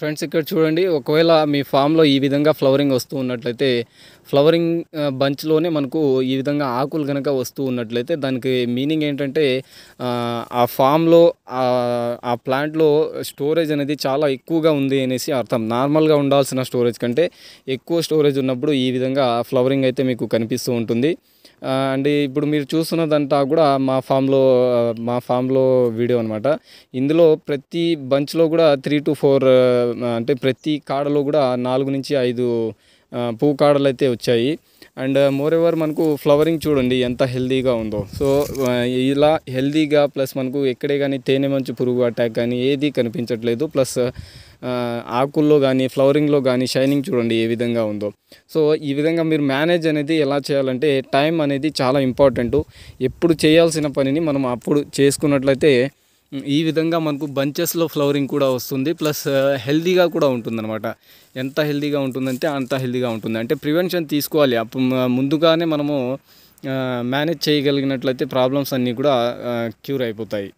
friends ఇక్కడ చూడండి ఒకవేళ మీ ఫామ్లో ఈ విధంగా ఫ్లవరింగ్ వస్తూ ఉన్నట్లయితే ఫ్లవరింగ్ బంచ్లోనే మనకు ఈ విధంగా ఆకులు కనుక వస్తూ ఉన్నట్లయితే దానికి మీనింగ్ ఏంటంటే ఆ ఫామ్లో ఆ ప్లాంట్లో స్టోరేజ్ అనేది చాలా ఎక్కువగా ఉంది అనేసి అర్థం నార్మల్గా ఉండాల్సిన స్టోరేజ్ కంటే ఎక్కువ స్టోరేజ్ ఉన్నప్పుడు ఈ విధంగా ఫ్లవరింగ్ అయితే మీకు కనిపిస్తూ ఉంటుంది అండ్ ఇప్పుడు మీరు చూస్తున్నదంతా కూడా మా ఫామ్లో మా ఫామ్లో వీడియో అనమాట ఇందులో ప్రతి బంచ్లో కూడా త్రీ టు ఫోర్ అంటే ప్రతి కాడలో కూడా నాలుగు నుంచి ఐదు పువ్వు కాడలు అయితే వచ్చాయి అండ్ మోర్ ఎవర్ మనకు ఫ్లవరింగ్ చూడండి ఎంత హెల్దీగా ఉందో సో ఇలా హెల్దీగా ప్లస్ మనకు ఎక్కడే కానీ తేనె మంచు పురుగు అటాక్ కానీ ఏది కనిపించట్లేదు ప్లస్ ఆకుల్లో కానీ ఫ్లవరింగ్లో కానీ షైనింగ్ చూడండి ఏ విధంగా ఉందో సో ఈ విధంగా మీరు మేనేజ్ అనేది ఎలా చేయాలంటే టైం అనేది చాలా ఇంపార్టెంట్ ఎప్పుడు చేయాల్సిన పనిని మనం అప్పుడు చేసుకున్నట్లయితే ఈ విధంగా మనకు బంచెస్లో ఫ్లవరింగ్ కూడా వస్తుంది ప్లస్ హెల్దీగా కూడా ఉంటుందన్నమాట ఎంత హెల్దీగా ఉంటుందంటే అంత హెల్దీగా ఉంటుంది అంటే ప్రివెన్షన్ తీసుకోవాలి అప్పుడు ముందుగానే మనము మేనేజ్ చేయగలిగినట్లయితే ప్రాబ్లమ్స్ అన్నీ కూడా క్యూర్ అయిపోతాయి